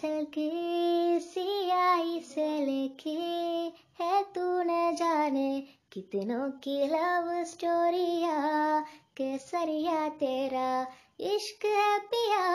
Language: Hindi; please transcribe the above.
के सियाई से लिखी है तू न जाने कितनों की लव स्टोरिया केसरिया तेरा इश्क पिया